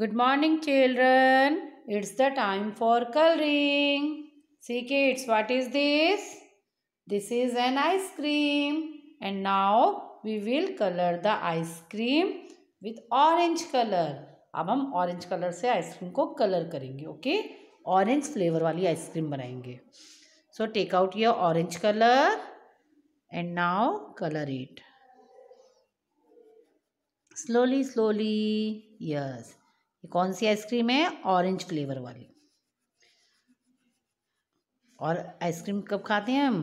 Good morning children. It's the time for coloring. See kids, what is this? This is an ice cream. And now we will color the ice cream with orange color. अब हम orange colour से ice cream को colour करेंगे okay orange flavour वाली ice cream बनाएंगे so take out your orange colour and now colour it slowly slowly yes कौन सी ice cream है ऑरेंज फ्लेवर वाली और आइसक्रीम कब खाते हैं हम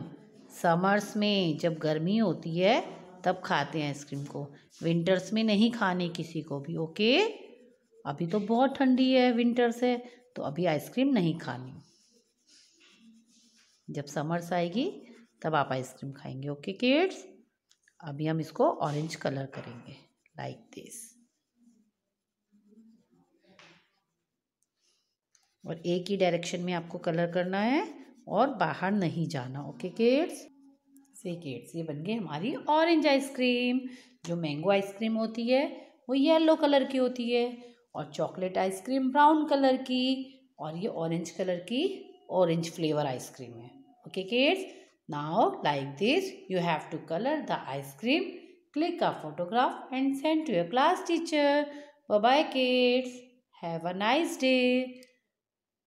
समर्स में जब गर्मी होती है तब खाते हैं आइसक्रीम को विंटर्स में नहीं खाने किसी को भी ओके अभी तो बहुत ठंडी है विंटर्स है तो अभी आइसक्रीम नहीं खानी जब समर्स आएगी तब आप आइसक्रीम खाएंगे ओके किड्स अभी हम इसको ऑरेंज कलर करेंगे लाइक दिस और एक ही डायरेक्शन में आपको कलर करना है और बाहर नहीं जाना ओके किड्स से किड्स ये बन गई हमारी ऑरेंज आइसक्रीम जो मैंगो आइसक्रीम होती है वो येलो कलर की होती है और चॉकलेट आइसक्रीम ब्राउन कलर की और ये ऑरेंज कलर की ऑरेंज फ्लेवर आइसक्रीम है okay kids now like this you have to colour the ice cream click a photograph and send to your class teacher bye kids have a nice day